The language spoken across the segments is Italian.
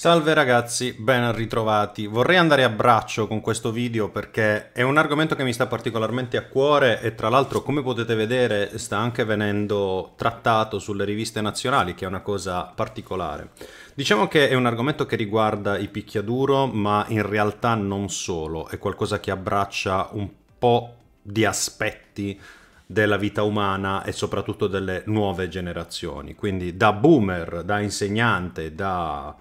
Salve ragazzi, ben ritrovati. Vorrei andare a braccio con questo video perché è un argomento che mi sta particolarmente a cuore e tra l'altro come potete vedere sta anche venendo trattato sulle riviste nazionali che è una cosa particolare. Diciamo che è un argomento che riguarda i picchiaduro ma in realtà non solo, è qualcosa che abbraccia un po' di aspetti della vita umana e soprattutto delle nuove generazioni. Quindi da boomer, da insegnante, da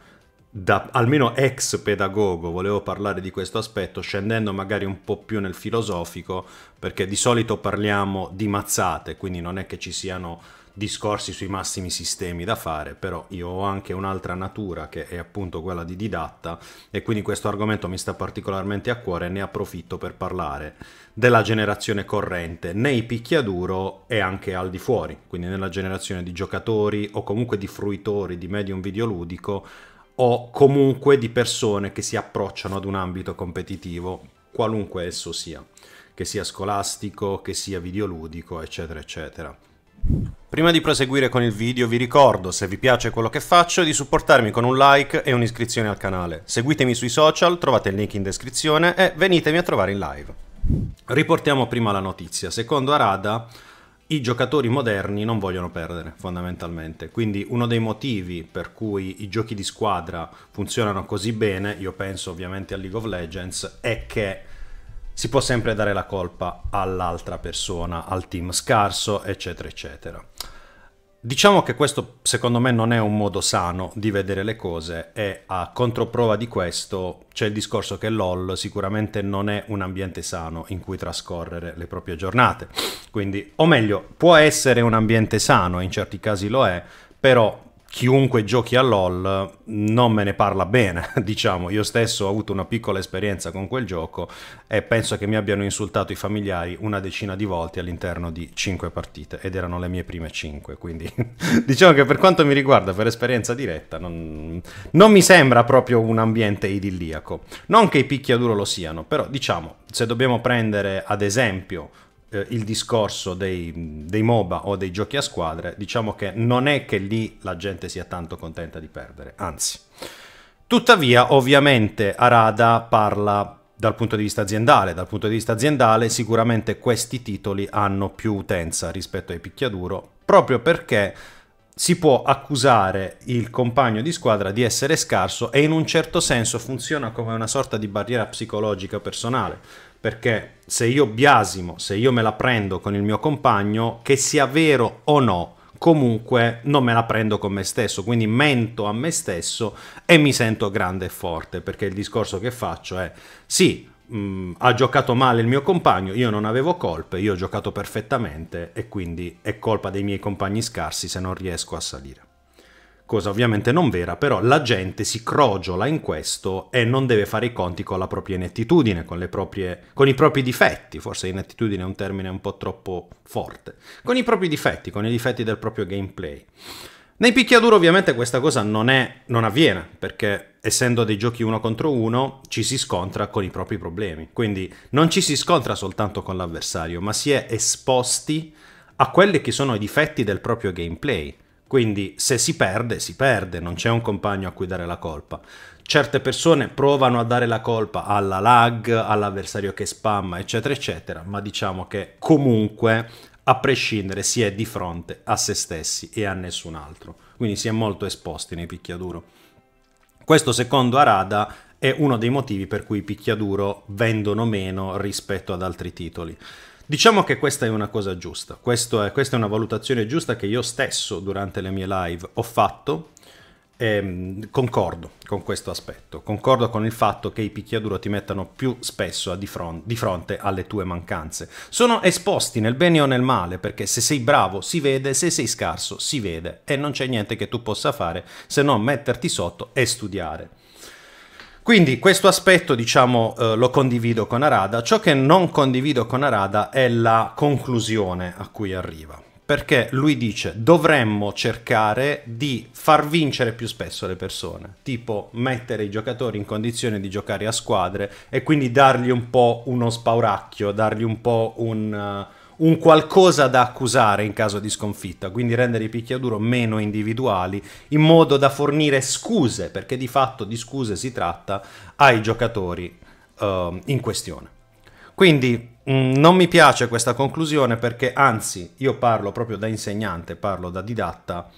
da almeno ex pedagogo volevo parlare di questo aspetto, scendendo magari un po' più nel filosofico, perché di solito parliamo di mazzate, quindi non è che ci siano discorsi sui massimi sistemi da fare, però io ho anche un'altra natura che è appunto quella di didatta e quindi questo argomento mi sta particolarmente a cuore e ne approfitto per parlare della generazione corrente nei picchiaduro e anche al di fuori, quindi nella generazione di giocatori o comunque di fruitori di medium videoludico o comunque di persone che si approcciano ad un ambito competitivo, qualunque esso sia, che sia scolastico, che sia videoludico, eccetera, eccetera. Prima di proseguire con il video vi ricordo, se vi piace quello che faccio, di supportarmi con un like e un'iscrizione al canale. Seguitemi sui social, trovate il link in descrizione e venitemi a trovare in live. Riportiamo prima la notizia. Secondo Arada, i giocatori moderni non vogliono perdere fondamentalmente, quindi uno dei motivi per cui i giochi di squadra funzionano così bene, io penso ovviamente a League of Legends, è che si può sempre dare la colpa all'altra persona, al team scarso, eccetera, eccetera. Diciamo che questo secondo me non è un modo sano di vedere le cose e a controprova di questo c'è il discorso che LOL sicuramente non è un ambiente sano in cui trascorrere le proprie giornate. Quindi, o meglio, può essere un ambiente sano, in certi casi lo è, però chiunque giochi a LOL non me ne parla bene, diciamo, io stesso ho avuto una piccola esperienza con quel gioco e penso che mi abbiano insultato i familiari una decina di volte all'interno di 5 partite ed erano le mie prime 5, quindi diciamo che per quanto mi riguarda, per esperienza diretta, non, non mi sembra proprio un ambiente idilliaco, non che i picchiaduro lo siano, però diciamo, se dobbiamo prendere ad esempio eh, il discorso dei, dei, MOBA o dei giochi a squadre, diciamo che non è che lì la gente sia tanto contenta di perdere, anzi. Tuttavia, ovviamente, Arada parla dal punto di vista aziendale. Dal punto di vista aziendale, sicuramente questi titoli hanno più utenza rispetto ai picchiaduro, proprio perché si può accusare il compagno di squadra di essere scarso e in un certo senso funziona come una sorta di barriera psicologica personale perché se io biasimo, se io me la prendo con il mio compagno, che sia vero o no, comunque non me la prendo con me stesso, quindi mento a me stesso e mi sento grande e forte, perché il discorso che faccio è sì, mh, mm, ha giocato male il mio compagno, io non avevo colpe, io ho giocato perfettamente e quindi è colpa dei miei compagni scarsi se non riesco a salire cosa ovviamente non vera, però la gente si crogiola in questo e non deve fare i conti con la propria inettitudine, con, proprie, con i propri difetti, forse inettitudine è un termine un po' troppo forte, con i propri difetti, con i difetti del proprio gameplay. Nei picchiaduro ovviamente questa cosa non, è, non avviene, perché essendo dei giochi uno contro uno ci si scontra con i propri problemi, quindi non ci si scontra soltanto con l'avversario, ma si è esposti a quelli che sono i difetti del proprio gameplay quindi se si perde, si perde, non c'è un compagno a cui dare la colpa. Certe persone provano a dare la colpa alla lag, all'avversario che spamma, eccetera, eccetera, ma diciamo che comunque, a prescindere, si è di fronte a se stessi e a nessun altro. Quindi si è molto esposti nei picchiaduro. Questo secondo Arada è uno dei motivi per cui i picchiaduro vendono meno rispetto ad altri titoli. Diciamo che questa è una cosa giusta, è, questa è una valutazione giusta che io stesso durante le mie live ho fatto Ehm, concordo con questo aspetto, concordo con il fatto che i picchiaduro ti mettano più spesso di, fron- di, fronte alle tue mancanze. Sono esposti nel bene o nel male, perché se sei bravo si vede, se sei scarso si vede e non c'è niente che tu possa fare se non metterti sotto e studiare. Quindi questo aspetto, diciamo, eh, lo condivido con Arada. Ciò che non condivido con Arada è la conclusione a cui arriva. Perché lui dice dovremmo cercare di far vincere più spesso le persone, tipo mettere i giocatori in condizione di giocare a squadre e quindi dargli un po' uno spauracchio, dargli un po' un... Uh, un qualcosa da accusare in caso di sconfitta, quindi rendere i picchiaduro meno individuali in modo da fornire scuse, perché di fatto di scuse si tratta, ai giocatori uh, in questione. Quindi mh, mm, non mi piace questa conclusione perché anzi io parlo proprio da insegnante, parlo da didatta,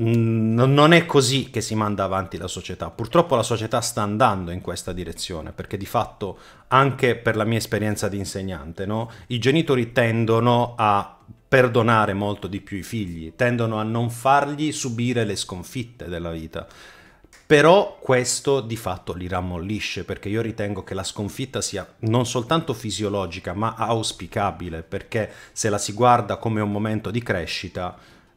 Mm, non è così che si manda avanti la società. Purtroppo la società sta andando in questa direzione, perché di fatto, anche per la mia esperienza di insegnante, no? i genitori tendono a perdonare molto di più i figli, tendono a non fargli subire le sconfitte della vita. Però questo di fatto li rammollisce perché io ritengo che la sconfitta sia non soltanto fisiologica ma auspicabile perché se la si guarda come un momento di crescita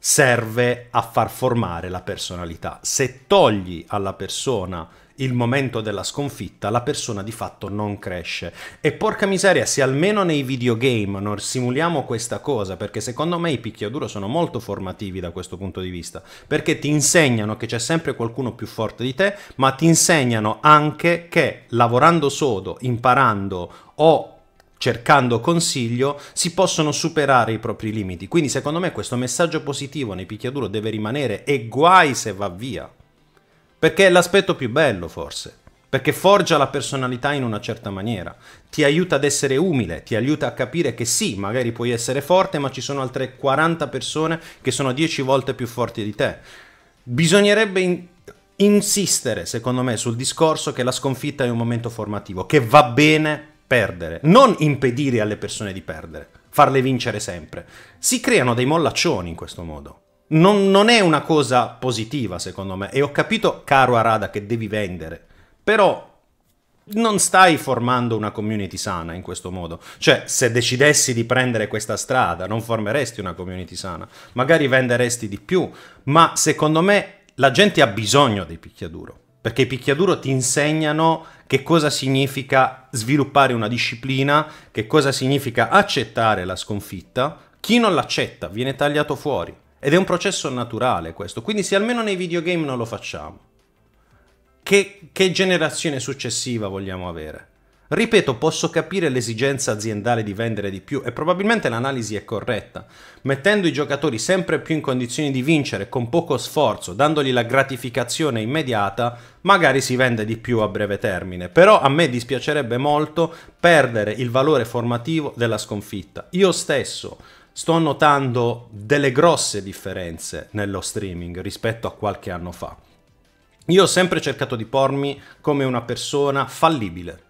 serve a far formare la personalità. Se togli alla persona il momento della sconfitta, la persona di fatto non cresce. E porca miseria, se almeno nei videogame non simuliamo questa cosa, perché secondo me i picchiaduro sono molto formativi da questo punto di vista, perché ti insegnano che c'è sempre qualcuno più forte di te, ma ti insegnano anche che lavorando sodo, imparando o cercando consiglio, si possono superare i propri limiti. Quindi secondo me questo messaggio positivo nei picchiaduro deve rimanere e guai se va via. Perché è l'aspetto più bello forse, perché forgia la personalità in una certa maniera, ti aiuta ad essere umile, ti aiuta a capire che sì, magari puoi essere forte, ma ci sono altre 40 persone che sono 10 volte più forti di te. Bisognerebbe in- insistere, secondo me, sul discorso che la sconfitta è un momento formativo, che va bene perdere, non impedire alle persone di perdere, farle vincere sempre. Si creano dei mollaccioni in questo modo. Non, non è una cosa positiva, secondo me. E ho capito, caro Arada, che devi vendere. Però non stai formando una community sana in questo modo. Cioè, se decidessi di prendere questa strada, non formeresti una community sana. Magari venderesti di più, ma secondo me la gente ha bisogno dei picchiaduro perché i picchiaduro ti insegnano che cosa significa sviluppare una disciplina, che cosa significa accettare la sconfitta. Chi non l'accetta viene tagliato fuori. Ed è un processo naturale questo. Quindi se almeno nei videogame non lo facciamo, che, che generazione successiva vogliamo avere? Ripeto, posso capire l'esigenza aziendale di vendere di più e probabilmente l'analisi è corretta. Mettendo i giocatori sempre più in condizioni di vincere con poco sforzo, dandogli la gratificazione immediata, magari si vende di più a breve termine. Però a me dispiacerebbe molto perdere il valore formativo della sconfitta. Io stesso sto notando delle grosse differenze nello streaming rispetto a qualche anno fa. Io ho sempre cercato di pormi come una persona fallibile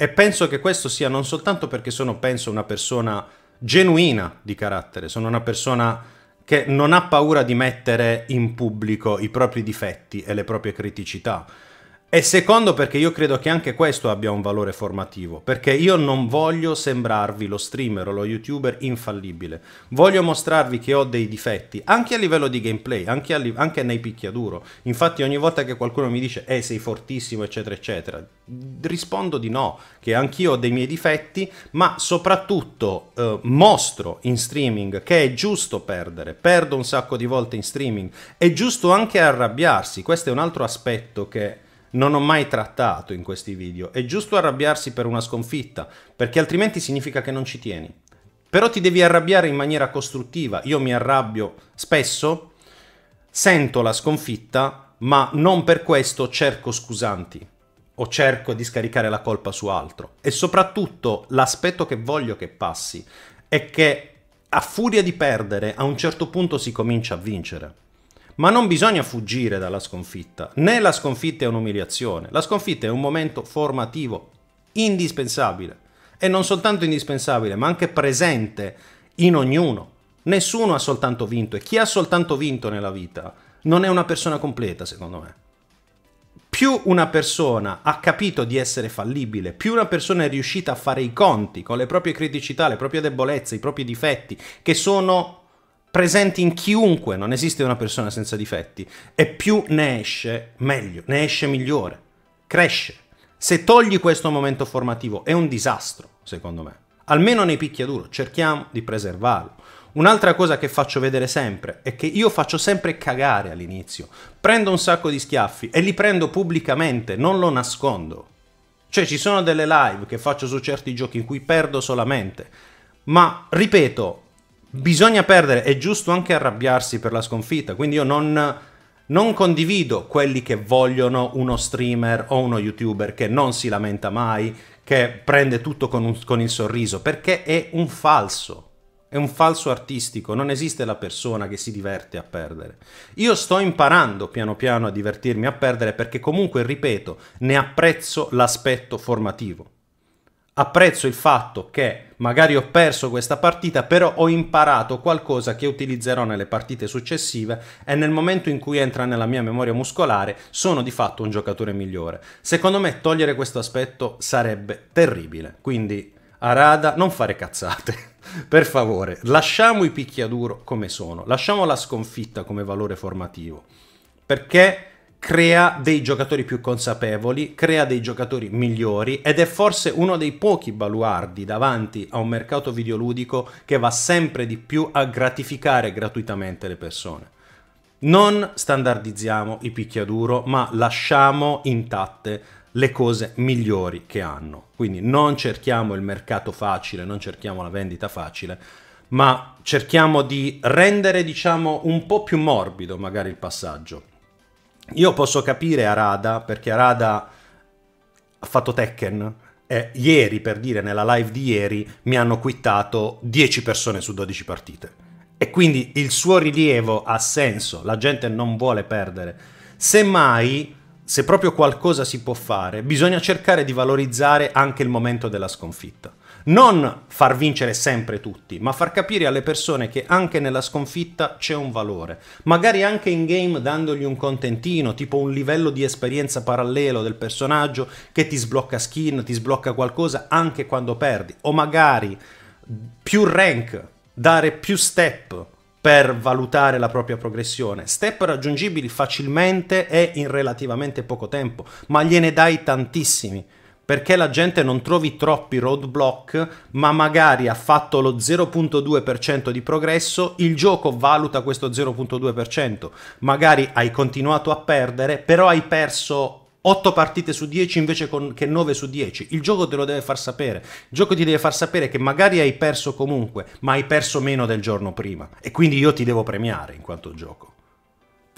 e penso che questo sia non soltanto perché sono, penso, una persona genuina di carattere, sono una persona che non ha paura di mettere in pubblico i propri difetti e le proprie criticità. E secondo perché io credo che anche questo abbia un valore formativo, perché io non voglio sembrarvi lo streamer o lo youtuber infallibile, voglio mostrarvi che ho dei difetti, anche a livello di gameplay, anche, li- anche nei picchiaduro. Infatti ogni volta che qualcuno mi dice eh sei fortissimo eccetera eccetera, rispondo di no, che anch'io ho dei miei difetti, ma soprattutto eh, mostro in streaming che è giusto perdere, perdo un sacco di volte in streaming, è giusto anche arrabbiarsi, questo è un altro aspetto che non ho mai trattato in questi video. È giusto arrabbiarsi per una sconfitta, perché altrimenti significa che non ci tieni. Però ti devi arrabbiare in maniera costruttiva. Io mi arrabbio spesso, sento la sconfitta, ma non per questo cerco scusanti o cerco di scaricare la colpa su altro. E soprattutto l'aspetto che voglio che passi è che a furia di perdere a un certo punto si comincia a vincere ma non bisogna fuggire dalla sconfitta, né la sconfitta è un'umiliazione, la sconfitta è un momento formativo indispensabile e non soltanto indispensabile, ma anche presente in ognuno. Nessuno ha soltanto vinto e chi ha soltanto vinto nella vita non è una persona completa, secondo me. Più una persona ha capito di essere fallibile, più una persona è riuscita a fare i conti con le proprie criticità, le proprie debolezze, i propri difetti, che sono presenti in chiunque, non esiste una persona senza difetti e più ne esce meglio, ne esce migliore, cresce. Se togli questo momento formativo è un disastro, secondo me. Almeno nei picchiaduro, cerchiamo di preservarlo. Un'altra cosa che faccio vedere sempre è che io faccio sempre cagare all'inizio. Prendo un sacco di schiaffi e li prendo pubblicamente, non lo nascondo. Cioè ci sono delle live che faccio su certi giochi in cui perdo solamente. Ma ripeto, bisogna perdere, è giusto anche arrabbiarsi per la sconfitta, quindi io non, non, condivido quelli che vogliono uno streamer o uno youtuber che non si lamenta mai, che prende tutto con, un, con il sorriso, perché è un falso. È un falso artistico, non esiste la persona che si diverte a perdere. Io sto imparando piano piano a divertirmi a perdere perché comunque, ripeto, ne apprezzo l'aspetto formativo apprezzo il fatto che magari ho perso questa partita, però ho imparato qualcosa che utilizzerò nelle partite successive e nel momento in cui entra nella mia memoria muscolare sono di fatto un giocatore migliore. Secondo me togliere questo aspetto sarebbe terribile, quindi Arada non fare cazzate. per favore, lasciamo i picchiaduro come sono, lasciamo la sconfitta come valore formativo, perché crea dei giocatori più consapevoli, crea dei giocatori migliori ed è forse uno dei pochi baluardi davanti a un mercato videoludico che va sempre di più a gratificare gratuitamente le persone. Non standardizziamo i picchiaduro, ma lasciamo intatte le cose migliori che hanno. Quindi non cerchiamo il mercato facile, non cerchiamo la vendita facile, ma cerchiamo di rendere, diciamo, un po' più morbido magari il passaggio io posso capire Arada, perché Arada ha fatto Tekken, eh, ieri, per dire, nella live di ieri, mi hanno quittato 10 persone su 12 partite. E quindi il suo rilievo ha senso, la gente non vuole perdere. Semmai, se proprio qualcosa si può fare, bisogna cercare di valorizzare anche il momento della sconfitta non far vincere sempre tutti, ma far capire alle persone che anche nella sconfitta c'è un valore, magari anche in game dandogli un contentino, tipo un livello di esperienza parallelo del personaggio che ti sblocca skin, ti sblocca qualcosa anche quando perdi, o magari più rank, dare più step, per valutare la propria progressione. Step raggiungibili facilmente e in relativamente poco tempo, ma gliene dai tantissimi perché la gente non trovi troppi roadblock, ma magari ha fatto lo 0.2% di progresso, il gioco valuta questo 0.2%, magari hai continuato a perdere, però hai perso 8 partite su 10 invece con, che 9 su 10. Il gioco te lo deve far sapere. Il gioco ti deve far sapere che magari hai perso comunque, ma hai perso meno del giorno prima. E quindi io ti devo premiare in quanto gioco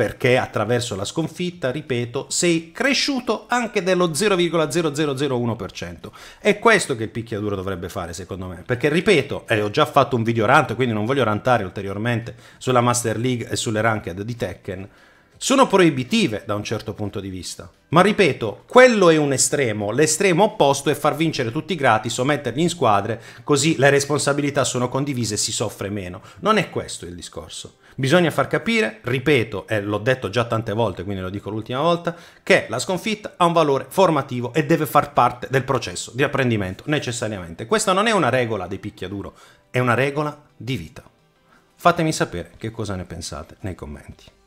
perché attraverso la sconfitta, ripeto, sei cresciuto anche dello 0,0001%. È questo che il picchiaduro dovrebbe fare, secondo me. Perché, ripeto, eh, ho già fatto un video rant, quindi non voglio rantare ulteriormente sulla Master League e sulle ranked di Tekken. Sono proibitive da un certo punto di vista. Ma ripeto, quello è un estremo. L'estremo opposto è far vincere tutti gratis o metterli in squadre, così le responsabilità sono condivise e si soffre meno. Non è questo il discorso. Bisogna far capire, ripeto, e l'ho detto già tante volte, quindi lo dico l'ultima volta, che la sconfitta ha un valore formativo e deve far parte del processo di apprendimento necessariamente. Questa non è una regola dei picchiaduro, è una regola di vita. Fatemi sapere che cosa ne pensate nei commenti.